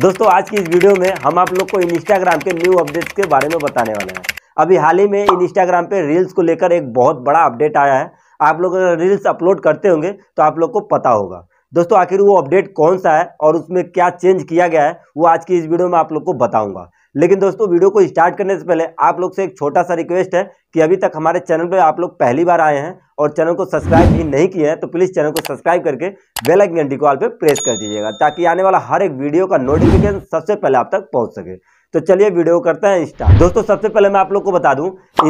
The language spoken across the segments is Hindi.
दोस्तों आज की इस वीडियो में हम आप लोग को इंस्टाग्राम के न्यू अपडेट्स के बारे में बताने वाले हैं अभी हाल ही में इंस्टाग्राम पे रील्स को लेकर एक बहुत बड़ा अपडेट आया है आप लोग अगर रील्स अपलोड करते होंगे तो आप लोग को पता होगा दोस्तों आखिर वो अपडेट कौन सा है और उसमें क्या चेंज किया गया है वो आज की इस वीडियो में आप लोग को बताऊंगा लेकिन दोस्तों वीडियो को स्टार्ट करने से पहले आप लोग से एक छोटा सा रिक्वेस्ट है कि अभी तक हमारे चैनल पर आप लोग पहली बार आए हैं और चैनल को सब्सक्राइब भी नहीं किए हैं तो प्लीज़ चैनल को सब्सक्राइब करके बेल आइकन घंटी कॉल पर प्रेस कर दीजिएगा ताकि आने वाला हर एक वीडियो का नोटिफिकेशन सबसे पहले आप तक पहुंच सके तो चलिए वीडियो करते हैं इंस्टा दोस्तों सबसे पहले मैं आप लोग को बता दूं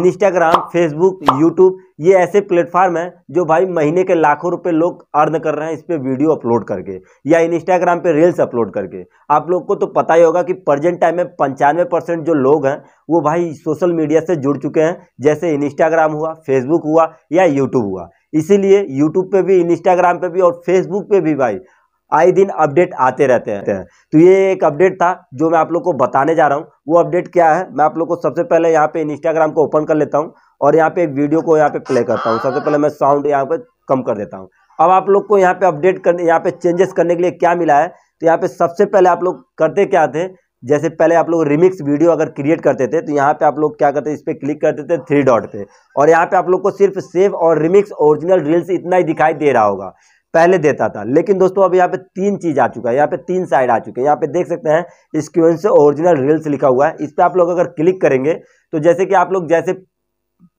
इंस्टाग्राम फेसबुक यूट्यूब ये ऐसे प्लेटफॉर्म हैं जो भाई महीने के लाखों रुपए लोग अर्न कर रहे हैं इस पर वीडियो अपलोड करके या इंस्टाग्राम पे रील्स अपलोड करके आप लोग को तो पता ही होगा कि प्रजेंट टाइम में पंचानवे परसेंट जो लोग हैं वो भाई सोशल मीडिया से जुड़ चुके हैं जैसे इंस्टाग्राम हुआ फेसबुक हुआ या यूट्यूब हुआ इसीलिए यूट्यूब पे भी इंस्टाग्राम पे भी और फेसबुक पे भी भाई आए दिन अपडेट आते रहते हैं तो ये एक अपडेट था जो मैं आप लोग को बताने जा रहा हूँ वो अपडेट क्या है मैं आप लोग को सबसे पहले यहाँ पे इंस्टाग्राम को ओपन कर लेता हूँ और यहाँ पे एक वीडियो को यहाँ पे प्ले करता हूँ सबसे पहले मैं साउंड यहाँ पे कम कर देता हूँ अब आप लोग को यहाँ पे अपडेट करने यहाँ पे चेंजेस करने के लिए क्या मिला है तो यहाँ पे सबसे पहले आप लोग करते क्या थे जैसे पहले आप लोग रिमिक्स वीडियो अगर क्रिएट करते थे तो यहाँ पे आप लोग क्या करते इस पर क्लिक करते थे थ्री डॉट पे और यहाँ पे आप लोग को सिर्फ सेव और रिमिक्स ओरिजिनल रील्स इतना ही दिखाई दे रहा होगा पहले देता था लेकिन दोस्तों अब यहाँ पे तीन चीज़ आ चुका है यहाँ पे तीन साइड आ चुके हैं यहाँ पे देख सकते हैं स्क्यूएन से ओरिजिनल रील्स लिखा हुआ है इस पर आप लोग अगर क्लिक करेंगे तो जैसे कि आप लोग जैसे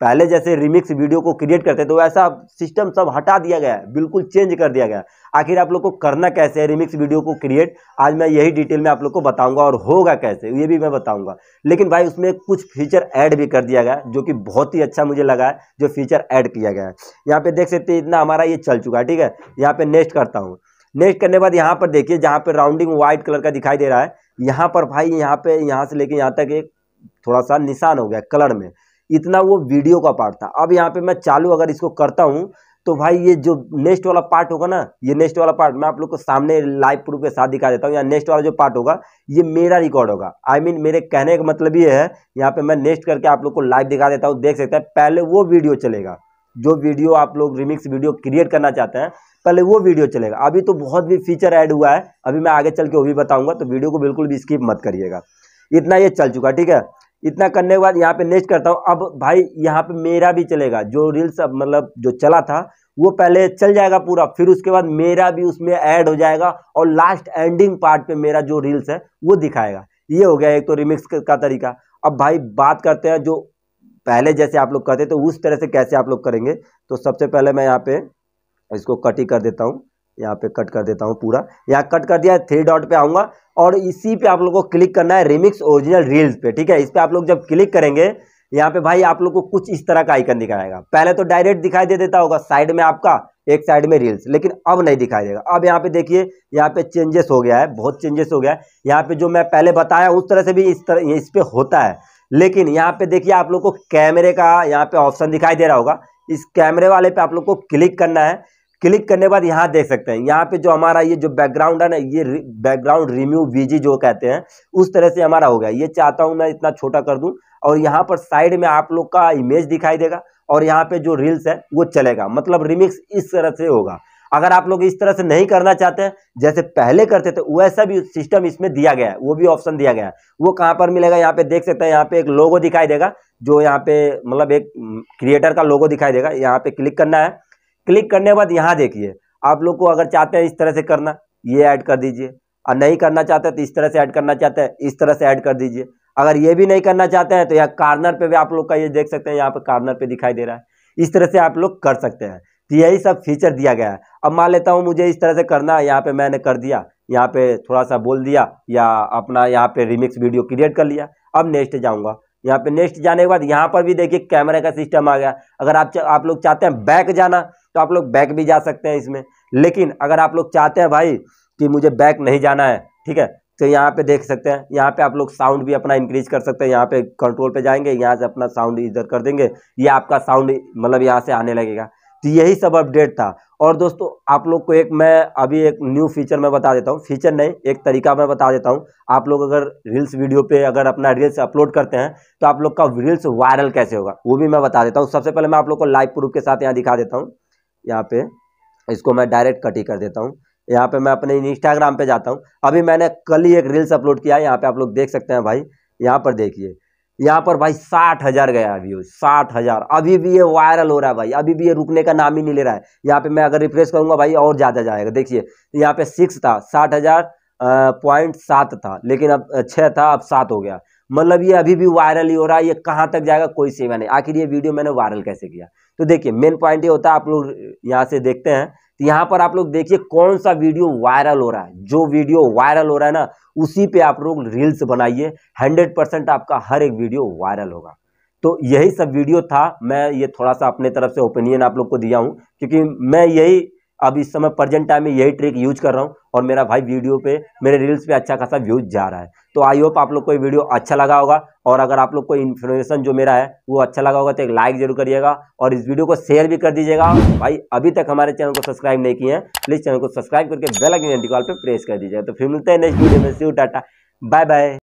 पहले जैसे रिमिक्स वीडियो को क्रिएट करते तो वैसा सिस्टम सब हटा दिया गया है बिल्कुल चेंज कर दिया गया है आखिर आप लोग को करना कैसे है रिमिक्स वीडियो को क्रिएट आज मैं यही डिटेल में आप लोग को बताऊंगा और होगा कैसे ये भी मैं बताऊंगा लेकिन भाई उसमें कुछ फीचर ऐड भी कर दिया गया जो कि बहुत ही अच्छा मुझे लगा है जो फीचर ऐड किया गया है यहाँ पे देख सकते हैं इतना हमारा ये चल चुका है ठीक है यहाँ पे नेक्स्ट करता हूँ नेक्स्ट करने के बाद यहाँ पर देखिए जहाँ पर राउंडिंग व्हाइट कलर का दिखाई दे रहा है यहाँ पर भाई यहाँ पे यहाँ से लेके यहाँ तक एक थोड़ा सा निशान हो गया कलर में इतना वो वीडियो का पार्ट था अब यहाँ पे मैं चालू अगर इसको करता हूँ तो भाई ये जो नेक्स्ट वाला पार्ट होगा ना ये नेक्स्ट वाला पार्ट मैं आप लोग को सामने लाइव प्रूफ के साथ दिखा देता हूँ या नेक्स्ट वाला जो पार्ट होगा ये मेरा रिकॉर्ड होगा आई I मीन mean, मेरे कहने का मतलब ये है यहाँ पे मैं नेक्स्ट करके आप लोग को लाइव दिखा देता हूँ देख सकते हैं पहले वो वीडियो चलेगा जो वीडियो आप लोग रिमिक्स वीडियो क्रिएट करना चाहते हैं पहले वो वीडियो चलेगा अभी तो बहुत भी फीचर ऐड हुआ है अभी मैं आगे चल के वो भी बताऊँगा तो वीडियो को बिल्कुल भी स्किप मत करिएगा इतना ये चल चुका ठीक है इतना करने के बाद यहाँ पे नेक्स्ट करता हूँ अब भाई यहाँ पे मेरा भी चलेगा जो रील्स अब मतलब जो चला था वो पहले चल जाएगा पूरा फिर उसके बाद मेरा भी उसमें ऐड हो जाएगा और लास्ट एंडिंग पार्ट पे मेरा जो रील्स है वो दिखाएगा ये हो गया एक तो रिमिक्स का तरीका अब भाई बात करते हैं जो पहले जैसे आप लोग करते तो उस तरह से कैसे आप लोग करेंगे तो सबसे पहले मैं यहाँ पे इसको कटिंग कर देता हूँ यहाँ पे कट कर देता हूँ पूरा यहाँ कट कर दिया थ्री डॉट पे आऊँगा और इसी पे आप लोग को क्लिक करना है रिमिक्स ओरिजिनल रील्स पे ठीक है इस पर आप लोग जब क्लिक करेंगे यहाँ पे भाई आप लोग को कुछ इस तरह का आइकन दिखाएगा पहले तो डायरेक्ट दिखाई दे देता होगा साइड में आपका एक साइड में रील्स लेकिन अब नहीं दिखाई देगा अब यहाँ पे देखिए यहाँ पे चेंजेस हो गया है बहुत चेंजेस हो गया है यहाँ पे जो मैं पहले बताया उस तरह से भी इस तरह इस पर होता है लेकिन यहाँ पे देखिए आप लोग को कैमरे का यहाँ पे ऑप्शन दिखाई दे रहा होगा इस कैमरे वाले पे आप लोग को क्लिक करना है क्लिक करने के बाद यहाँ देख सकते हैं यहाँ पे जो हमारा ये जो बैकग्राउंड है ना ये बैकग्राउंड रिम्यू वीजी जो कहते हैं उस तरह से हमारा हो गया ये चाहता हूँ मैं इतना छोटा कर दूँ और यहाँ पर साइड में आप लोग का इमेज दिखाई देगा और यहाँ पे जो रील्स है वो चलेगा मतलब रिमिक्स इस तरह से होगा अगर आप लोग इस तरह से नहीं करना चाहते हैं जैसे पहले करते थे वैसा भी सिस्टम इसमें दिया गया है वो भी ऑप्शन दिया गया है वो कहाँ पर मिलेगा यहाँ पे देख सकते हैं यहाँ पे एक लोगो दिखाई देगा जो यहाँ पे मतलब एक क्रिएटर mm, का लोगो दिखाई देगा यहाँ पे क्लिक करना है क्लिक करने के बाद यहाँ देखिए आप लोग को अगर चाहते हैं इस तरह से करना ये ऐड कर दीजिए और नहीं करना चाहते तो इस तरह से ऐड करना चाहते हैं इस तरह से ऐड कर दीजिए अगर ये भी नहीं करना चाहते हैं तो यहाँ कार्नर पे भी आप लोग का ये देख सकते हैं यहाँ पे कार्नर पे दिखाई दे रहा है इस तरह से आप लोग कर सकते हैं तो यही सब फीचर दिया गया है अब मान लेता हूँ मुझे इस तरह से करना है यहाँ पे मैंने कर दिया यहाँ पे थोड़ा सा बोल दिया या अपना यहाँ पे रिमिक्स वीडियो क्रिएट कर लिया अब नेक्स्ट जाऊँगा यहाँ पे नेक्स्ट जाने के बाद यहाँ पर भी देखिए कैमरे का सिस्टम आ गया अगर आप आप लोग चाहते हैं बैक जाना तो आप लोग बैक भी जा सकते हैं इसमें लेकिन अगर आप लोग चाहते हैं भाई कि मुझे बैक नहीं जाना है ठीक है तो यहाँ पे देख सकते हैं यहाँ पे आप लोग साउंड भी अपना इंक्रीज कर सकते हैं यहाँ पे कंट्रोल पे जाएंगे यहाँ से अपना साउंड इधर कर देंगे ये आपका साउंड मतलब यहाँ से आने लगेगा तो यही सब अपडेट था और दोस्तों आप लोग को एक मैं अभी एक न्यू फीचर मैं बता देता हूँ फीचर नहीं एक तरीका मैं बता देता हूँ आप लोग अगर रील्स वीडियो पे अगर अपना रील्स अपलोड करते हैं तो आप लोग का रील्स वायरल कैसे होगा वो भी मैं बता देता हूँ सबसे पहले मैं आप लोग को लाइव प्रूफ के साथ यहाँ दिखा देता हूँ यहाँ पे इसको मैं डायरेक्ट कट ही कर देता हूँ यहाँ पे मैं अपने इंस्टाग्राम पे जाता हूँ अभी मैंने कल ही एक रील्स अपलोड किया है यहाँ पे आप लोग देख सकते हैं भाई यहाँ पर देखिए यहाँ पर भाई साठ हजार गया व्यूज साठ हजार अभी भी ये वायरल हो रहा है भाई अभी भी ये रुकने का नाम ही नहीं ले रहा है यहाँ पे मैं अगर रिफ्रेश करूंगा भाई और ज़्यादा जाएगा देखिए यहाँ पे सिक्स था साठ हजार पॉइंट सात था लेकिन अब छः था अब सात हो गया मतलब ये अभी भी वायरल ही हो रहा है ये कहाँ तक जाएगा कोई सेवा नहीं आखिर ये वीडियो मैंने वायरल कैसे किया तो देखिए मेन पॉइंट ये होता है आप लोग यहाँ से देखते हैं तो यहाँ पर आप लोग देखिए कौन सा वीडियो वायरल हो रहा है जो वीडियो वायरल हो रहा है ना उसी पे आप लोग रील्स बनाइए हंड्रेड परसेंट आपका हर एक वीडियो वायरल होगा तो यही सब वीडियो था मैं ये थोड़ा सा अपने तरफ से ओपिनियन आप लोग को दिया हूँ क्योंकि मैं यही अब इस समय प्रेजेंट टाइम में यही ट्रिक यूज कर रहा हूँ और मेरा भाई वीडियो पे मेरे रील्स पे अच्छा खासा व्यूज जा रहा है तो आई होप आप लोग को ये वीडियो अच्छा लगा होगा और अगर आप लोग को इन्फॉर्मेशन जो मेरा है वो अच्छा लगा होगा तो एक लाइक जरूर करिएगा और इस वीडियो को शेयर भी कर दीजिएगा भाई अभी तक हमारे चैनल को सब्सक्राइब नहीं किए हैं प्लीज़ चैनल को सब्सक्राइब करके बेल आइकन घंटी कॉल पर प्रेस कर दीजिएगा तो फिर मिलते हैं नेक्स्ट वीडियो में सी टाटा बाय बाय